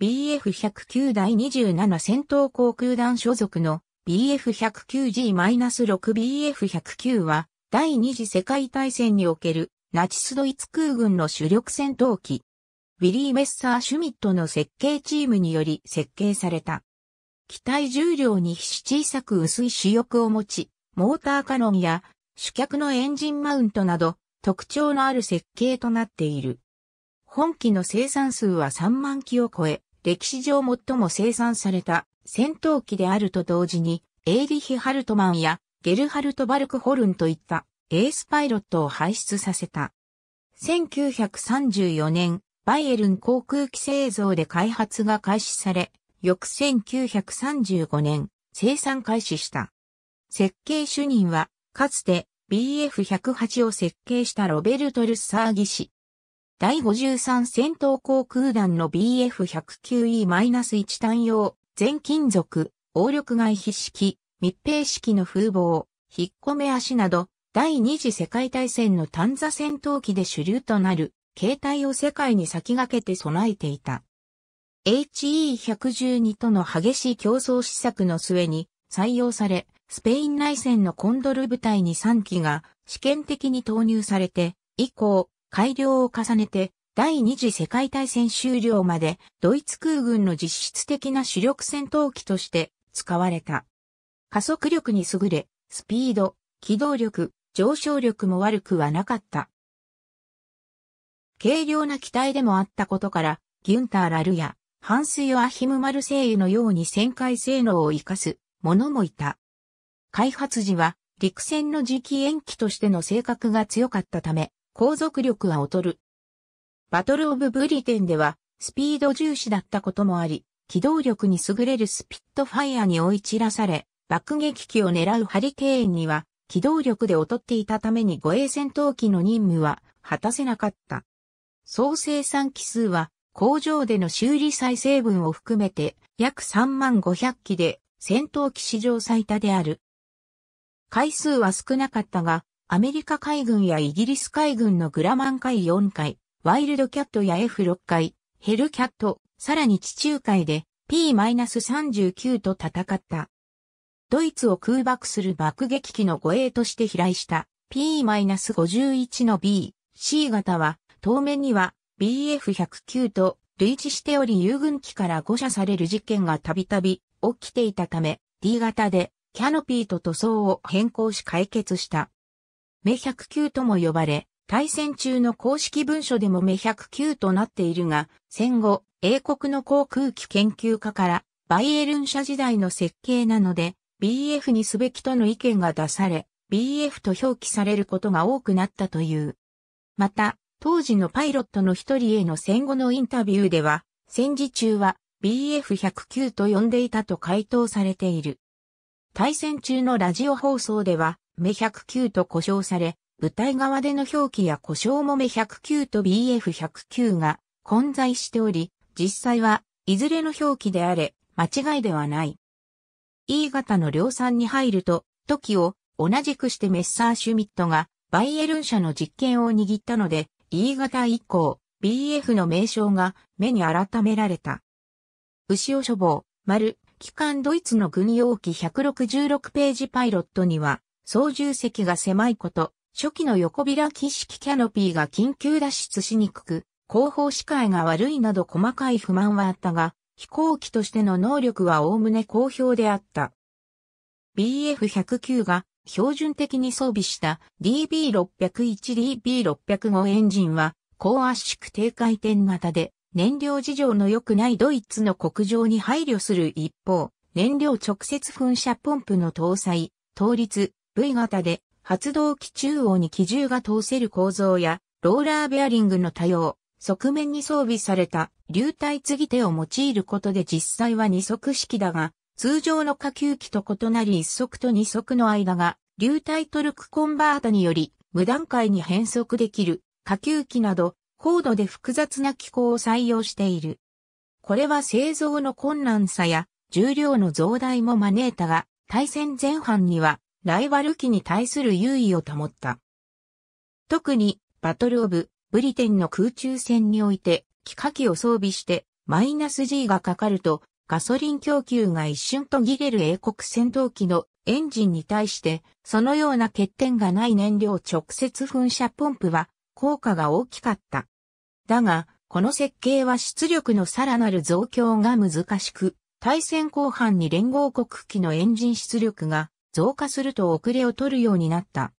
BF109 第27戦闘航空団所属の BF109G-6BF109 は第二次世界大戦におけるナチスドイツ空軍の主力戦闘機。ウィリー・メッサー・シュミットの設計チームにより設計された。機体重量に比し小さく薄い主翼を持ち、モーターカノンや主脚のエンジンマウントなど特徴のある設計となっている。本機の生産数は3万機を超え、歴史上最も生産された戦闘機であると同時に、エイリヒ・ハルトマンやゲルハルト・バルクホルンといったエースパイロットを輩出させた。1934年、バイエルン航空機製造で開発が開始され、翌1935年、生産開始した。設計主任は、かつて BF108 を設計したロベルト・ルッサーギ氏。第53戦闘航空団の BF109E-1 単用、全金属、応力外皮式、密閉式の風防、引っ込め足など、第二次世界大戦の単座戦闘機で主流となる、形態を世界に先駆けて備えていた。HE112 との激しい競争施策の末に採用され、スペイン内戦のコンドル部隊に3機が試験的に投入されて、以降、改良を重ねて、第二次世界大戦終了までドイツ空軍の実質的な主力戦闘機として使われた。加速力に優れ、スピード、機動力、上昇力も悪くはなかった。軽量な機体でもあったことから、ギュンター・ラルや、ハンス・ヨアヒム・マルセイユのように旋回性能を活かす者もいた。開発時は、陸戦の磁気延期としての性格が強かったため、航続力は劣る。バトルオブブリテンでは、スピード重視だったこともあり、機動力に優れるスピットファイアに追い散らされ、爆撃機を狙うハリケーンには、機動力で劣っていたために護衛戦闘機の任務は果たせなかった。総生産機数は、工場での修理再生分を含めて約3万500機で戦闘機史上最多である。回数は少なかったが、アメリカ海軍やイギリス海軍のグラマン海4回、ワイルドキャットや F6 回、ヘルキャット、さらに地中海で P-39 と戦った。ドイツを空爆する爆撃機の護衛として飛来した P-51 の B、C 型は、当面には BF109 と類似しており遊軍機から誤射される事件がたびたび起きていたため、D 型でキャノピーと塗装を変更し解決した。目1 0 9とも呼ばれ、対戦中の公式文書でも目1 0 9となっているが、戦後、英国の航空機研究家から、バイエルン社時代の設計なので、BF にすべきとの意見が出され、BF と表記されることが多くなったという。また、当時のパイロットの一人への戦後のインタビューでは、戦時中は BF109 と呼んでいたと回答されている。対戦中のラジオ放送では、目109と呼称され、舞台側での表記や呼称も目109と BF109 が混在しており、実際はいずれの表記であれ間違いではない。E 型の量産に入ると、時を同じくしてメッサーシュミットがバイエルン社の実験を握ったので、E 型以降、BF の名称が目に改められた。牛尾処方、丸、機関ドイツの軍用機166ページパイロットには、操縦席が狭いこと、初期の横開き式キャノピーが緊急脱出しにくく、後方視界が悪いなど細かい不満はあったが、飛行機としての能力はおおむね好評であった。BF109 が標準的に装備した DB601、DB605 エンジンは高圧縮低回転型で燃料事情の良くないドイツの国情に配慮する一方、燃料直接噴射ポンプの搭載、倒立、V 型で発動機中央に機銃が通せる構造やローラーベアリングの多様、側面に装備された流体継ぎ手を用いることで実際は二足式だが、通常の下級機と異なり一足と二足の間が流体トルクコンバータにより無段階に変速できる下級機など高度で複雑な機構を採用している。これは製造の困難さや重量の増大も招いたが、対戦前半にはライバル機に対する優位を保った。特に、バトルオブ、ブリテンの空中戦において、機械機を装備して、マイナス G がかかると、ガソリン供給が一瞬途切れる英国戦闘機のエンジンに対して、そのような欠点がない燃料直接噴射ポンプは、効果が大きかった。だが、この設計は出力のさらなる増強が難しく、対戦後半に連合国機のエンジン出力が増加すると遅れを取るようになった。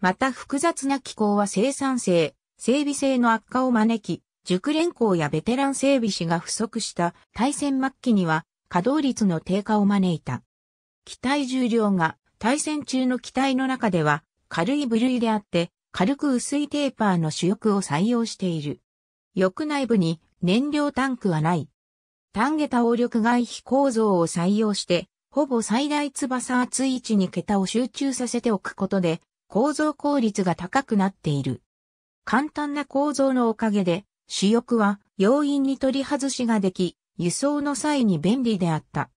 また複雑な機構は生産性、整備性の悪化を招き、熟練工やベテラン整備士が不足した対戦末期には稼働率の低下を招いた。機体重量が対戦中の機体の中では軽い部類であって軽く薄いテーパーの主翼を採用している。翼内部に燃料タンクはない。単下多応力外非構造を採用してほぼ最大翼厚い位置に桁を集中させておくことで、構造効率が高くなっている。簡単な構造のおかげで、主翼は容易に取り外しができ、輸送の際に便利であった。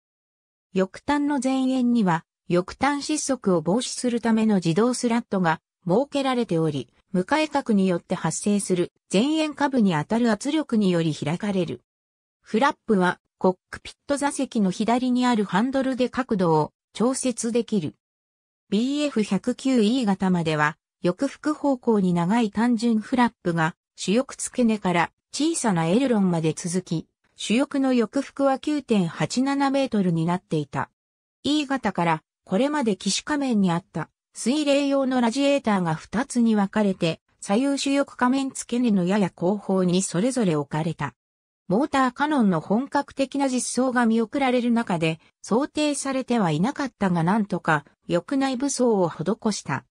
翼端の前縁には、翼端失速を防止するための自動スラットが設けられており、向かい角によって発生する前縁下部にあたる圧力により開かれる。フラップはコックピット座席の左にあるハンドルで角度を調節できる。BF109E 型までは、翼腹方向に長い単純フラップが主翼付け根から小さなエルロンまで続き、主翼の翼腹は9.87メートルになっていた。E 型からこれまで機種仮面にあった水冷用のラジエーターが2つに分かれて左右主翼仮面付け根のやや後方にそれぞれ置かれた。モーターカノンの本格的な実装が見送られる中で、想定されてはいなかったがなんとか、翼内武装を施した。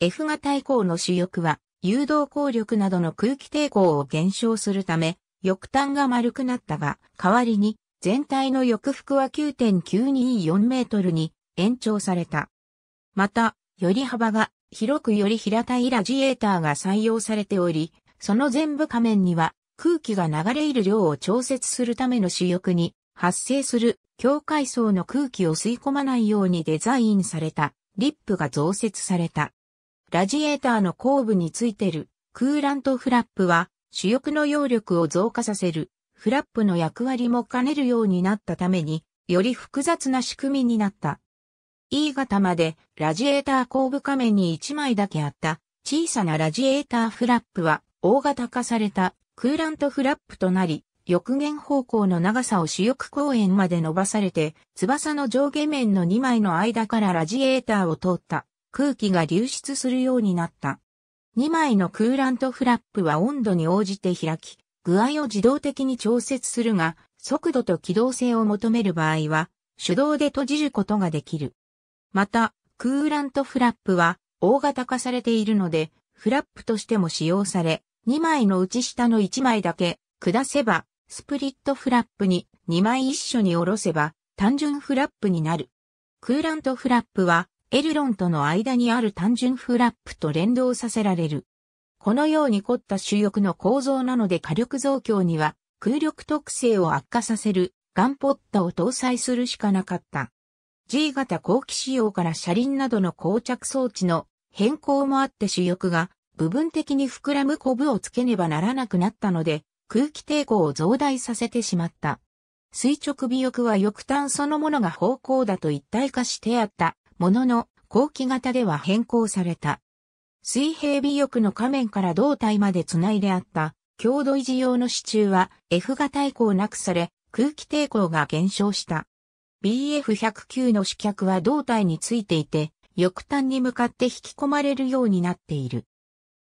F 型以降の主翼は、誘導効力などの空気抵抗を減少するため、翼端が丸くなったが、代わりに、全体の翼幅は9.924メートルに延長された。また、より幅が広くより平たいラジエーターが採用されており、その全部仮面には空気が流れる量を調節するための主翼に発生する境界層の空気を吸い込まないようにデザインされたリップが増設された。ラジエーターの後部についてるクーラントフラップは主翼の揚力を増加させるフラップの役割も兼ねるようになったためにより複雑な仕組みになった。E 型までラジエーター後部仮面に1枚だけあった小さなラジエーターフラップは大型化されたクーラントフラップとなり、翼弦方向の長さを主翼公園まで伸ばされて、翼の上下面の2枚の間からラジエーターを通った空気が流出するようになった。2枚のクーラントフラップは温度に応じて開き、具合を自動的に調節するが、速度と機動性を求める場合は、手動で閉じることができる。また、クーラントフラップは大型化されているので、フラップとしても使用され、2枚のうち下の1枚だけ下せば、スプリットフラップに2枚一緒に下ろせば、単純フラップになる。クーラントフラップは、エルロンとの間にある単純フラップと連動させられる。このように凝った主翼の構造なので火力増強には空力特性を悪化させるガンポッタを搭載するしかなかった。G 型後期仕様から車輪などの膠着装置の変更もあって主翼が部分的に膨らむコブをつけねばならなくなったので、空気抵抗を増大させてしまった。垂直尾翼は翼端そのものが方向だと一体化してあったものの、後期型では変更された。水平尾翼の仮面から胴体まで繋いであった強度維持用の支柱は F 型以降なくされ、空気抵抗が減少した。BF109 の試脚は胴体についていて、翼端に向かって引き込まれるようになっている。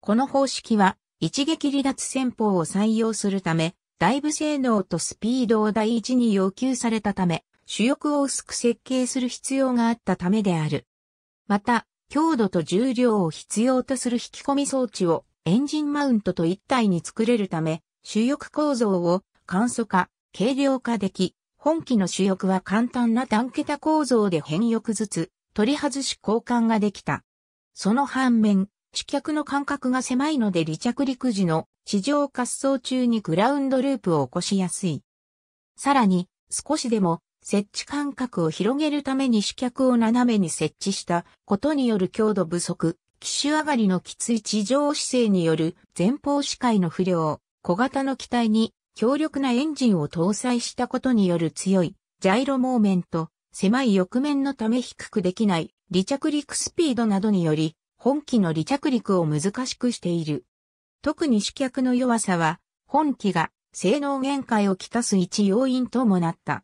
この方式は、一撃離脱戦法を採用するため、だいぶ性能とスピードを第一に要求されたため、主翼を薄く設計する必要があったためである。また、強度と重量を必要とする引き込み装置をエンジンマウントと一体に作れるため、主翼構造を簡素化、軽量化でき、本機の主翼は簡単な単桁構造で変翼ずつ取り外し交換ができた。その反面、地脚の間隔が狭いので離着陸時の地上滑走中にグラウンドループを起こしやすい。さらに、少しでも設置間隔を広げるために主脚を斜めに設置したことによる強度不足、機種上がりのきつい地上姿勢による前方視界の不良、小型の機体に強力なエンジンを搭載したことによる強いジャイロモーメント、狭い翼面のため低くできない離着陸スピードなどにより本機の離着陸を難しくしている。特に主脚の弱さは、本機が性能限界をきたす一要因ともなった。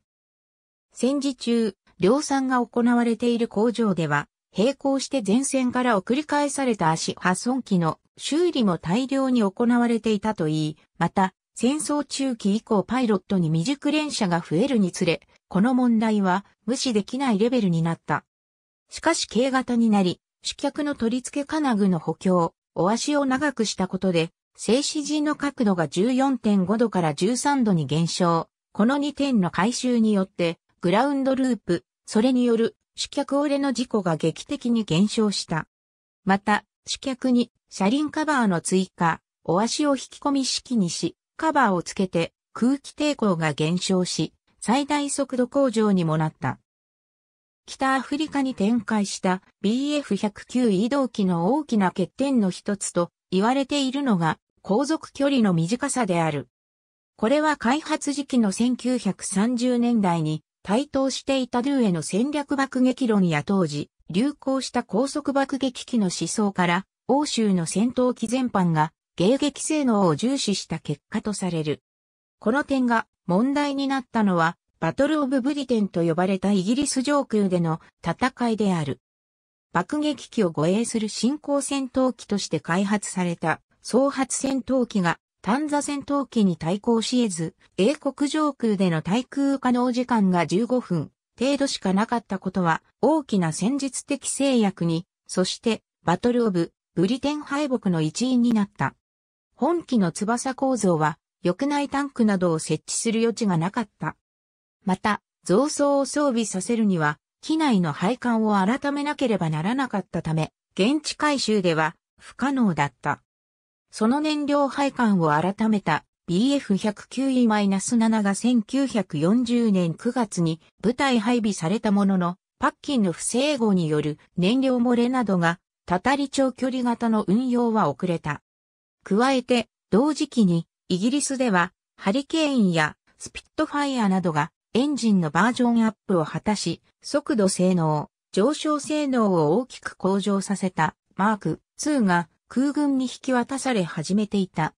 戦時中、量産が行われている工場では、並行して前線から送り返された足破損機の修理も大量に行われていたといい、また、戦争中期以降パイロットに未熟連射が増えるにつれ、この問題は無視できないレベルになった。しかし軽型になり、主脚の取り付け金具の補強、お足を長くしたことで、静止時の角度が14.5度から13度に減少。この2点の回収によって、グラウンドループ、それによる主脚折れの事故が劇的に減少した。また、主脚に車輪カバーの追加、お足を引き込み式にし、カバーをつけて空気抵抗が減少し、最大速度向上にもなった。北アフリカに展開した BF109 移動機の大きな欠点の一つと言われているのが航続距離の短さである。これは開発時期の1930年代に台頭していたドゥへの戦略爆撃論や当時流行した高速爆撃機の思想から欧州の戦闘機全般が迎撃性能を重視した結果とされる。この点が問題になったのはバトル・オブ・ブリテンと呼ばれたイギリス上空での戦いである。爆撃機を護衛する新興戦闘機として開発された総発戦闘機が単座戦闘機に対抗し得ず、英国上空での対空可能時間が15分程度しかなかったことは大きな戦術的制約に、そしてバトル・オブ・ブリテン敗北の一因になった。本機の翼構造は、翼内タンクなどを設置する余地がなかった。また、増装を装備させるには、機内の配管を改めなければならなかったため、現地回収では不可能だった。その燃料配管を改めた BF109E-7 が1940年9月に部隊配備されたものの、パッキンの不整合による燃料漏れなどが、たたり長距離型の運用は遅れた。加えて、同時期に、イギリスでは、ハリケーンやスピットファイアなどがエンジンのバージョンアップを果たし、速度性能、上昇性能を大きく向上させたマーク2が空軍に引き渡され始めていた。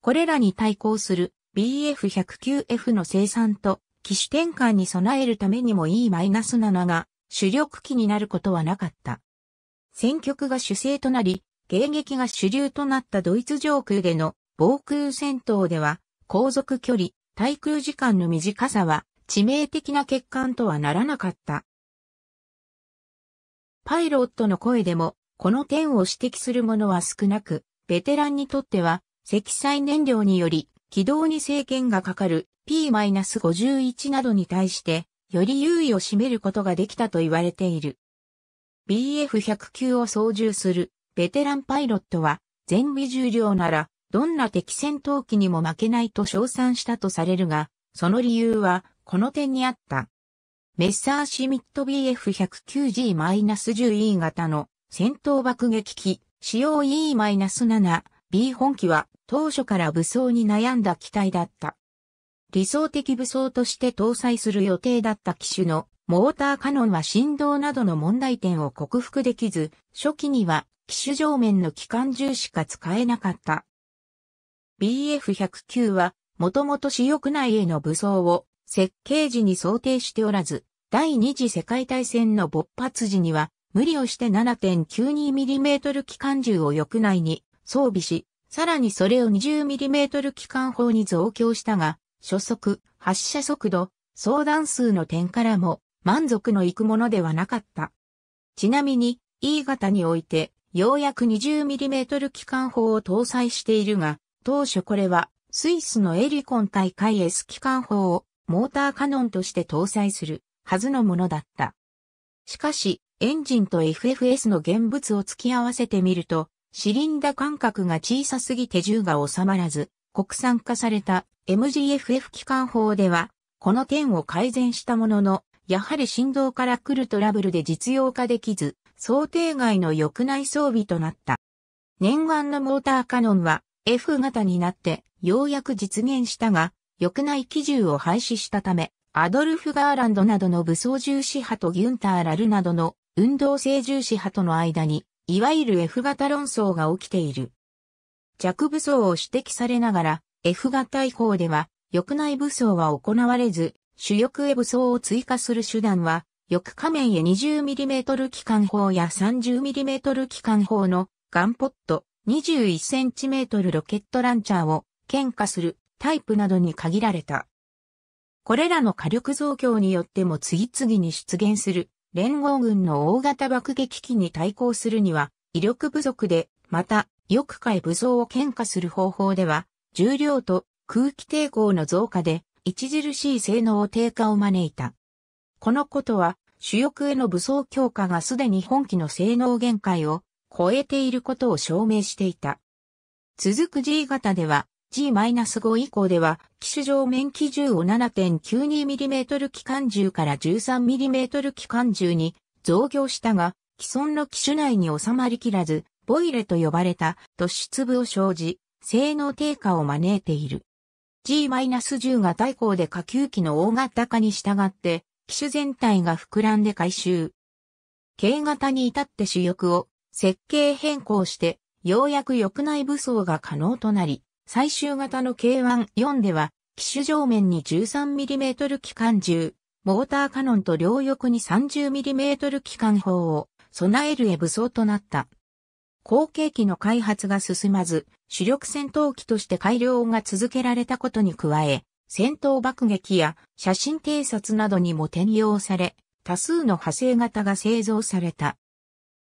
これらに対抗する BF109F の生産と機種転換に備えるためにも E-7 が主力機になることはなかった。戦局が主勢となり、迎撃が主流となったドイツ上空での防空戦闘では、航続距離、対空時間の短さは致命的な欠陥とはならなかった。パイロットの声でも、この点を指摘する者は少なく、ベテランにとっては、積載燃料により、軌道に制限がかかる P-51 などに対して、より優位を占めることができたと言われている。BF109 を操縦するベテランパイロットは、全備重量なら、どんな敵戦闘機にも負けないと称賛したとされるが、その理由は、この点にあった。メッサーシミット BF109G-10E 型の戦闘爆撃機使用 E-7B 本機は当初から武装に悩んだ機体だった。理想的武装として搭載する予定だった機種のモーターカノンは振動などの問題点を克服できず、初期には機種上面の機関銃しか使えなかった。BF109 はもともと主翼内への武装を設計時に想定しておらず、第二次世界大戦の勃発時には、無理をして 7.92mm 機関銃を翼内に装備し、さらにそれを 20mm 機関砲に増強したが、初速、発射速度、相談数の点からも満足のいくものではなかった。ちなみに、E 型において、ようやく 20mm 機関砲を搭載しているが、当初これは、スイスのエリコン対海 S 機関砲をモーターカノンとして搭載するはずのものだった。しかし、エンジンと FFS の現物を突き合わせてみると、シリンダ間隔が小さすぎて銃が収まらず、国産化された MGFF 機関法では、この点を改善したものの、やはり振動から来るトラブルで実用化できず、想定外の翼内装備となった。念願のモーターカノンは F 型になってようやく実現したが、翼内機基準を廃止したため、アドルフ・ガーランドなどの武装重視派とギュンター・ラルなどの運動性重視派との間に、いわゆる F 型論争が起きている。弱武装を指摘されながら、F 型以降では、翼内武装は行われず、主翼へ武装を追加する手段は、翼仮面へ 20mm 機関砲や 30mm 機関砲のガンポット 21cm ロケットランチャーを喧嘩するタイプなどに限られた。これらの火力増強によっても次々に出現する連合軍の大型爆撃機に対抗するには威力不足で、また、翼海武装を喧嘩する方法では、重量と空気抵抗の増加で、著しい性能低下を招いた。このことは、主翼への武装強化がすでに本機の性能限界を超えていることを証明していた。続く G 型では、G-5 以降では、機種上面機銃を 7.92mm 機関銃から 13mm 機関銃に増強したが、既存の機種内に収まりきらず、ボイレと呼ばれた突出部を生じ、性能低下を招いている。G-10 が対抗で下級機の大型化に従って、機種全体が膨らんで回収。軽型に至って主翼を設計変更して、ようやく翼内武装が可能となり、最終型の K14 では、機種上面に 13mm 機関銃、モーターカノンと両翼に 30mm 機関砲を備えるへ武装となった。後継機の開発が進まず、主力戦闘機として改良が続けられたことに加え、戦闘爆撃や写真偵察などにも転用され、多数の派生型が製造された。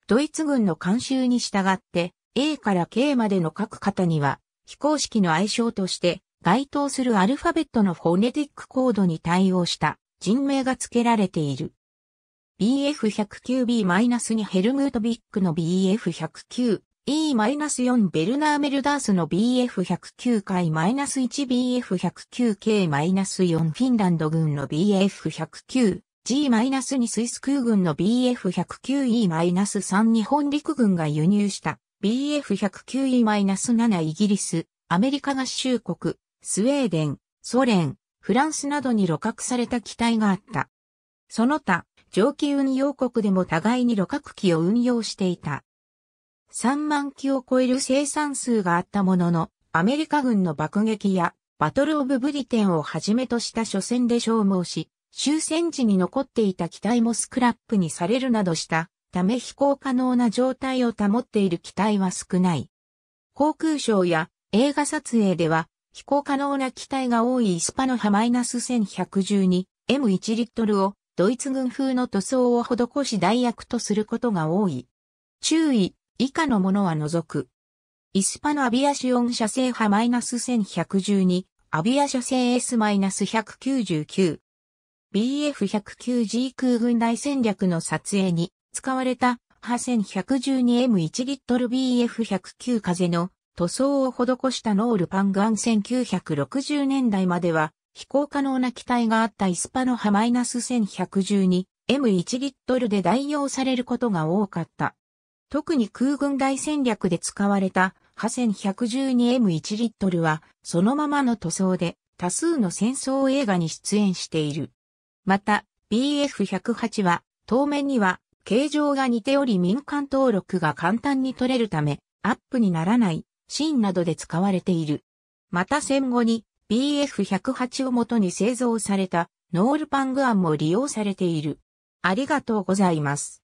ドイツ軍の監修に従って、A から K までの各型には、非公式の愛称として該当するアルファベットのフォネティックコードに対応した人名が付けられている。BF109B-2 ヘルムートビックの BF109。E-4 ベルナーメルダースの BF109 回 -1BF109K-4 フィンランド軍の BF109 G-2 スイス空軍の BF109E-3 日本陸軍が輸入した BF109E-7 イギリス、アメリカ合衆国、スウェーデン、ソ連、フランスなどに露獲された機体があった。その他、蒸気運用国でも互いに露客機を運用していた。3万機を超える生産数があったものの、アメリカ軍の爆撃やバトルオブブリテンをはじめとした初戦で消耗し、終戦時に残っていた機体もスクラップにされるなどしたため飛行可能な状態を保っている機体は少ない。航空ショーや映画撮影では飛行可能な機体が多いイスパノハ -1112M1 リットルをドイツ軍風の塗装を施し代役とすることが多い。注意、以下のものは除く。イスパのアビアシオン社製ス -1112、アビア社製 S-199。BF109G 空軍大戦略の撮影に、使われた、破1 1十2 m 1リットル BF109 風の塗装を施したノールパンガン1960年代までは飛行可能な機体があったイスパノハ -1112M1 リットルで代用されることが多かった。特に空軍大戦略で使われた破 1112M1 リットルはそのままの塗装で多数の戦争映画に出演している。また BF108 は当面には形状が似ており民間登録が簡単に取れるため、アップにならない、シーンなどで使われている。また戦後に BF108 をもとに製造されたノールパングアンも利用されている。ありがとうございます。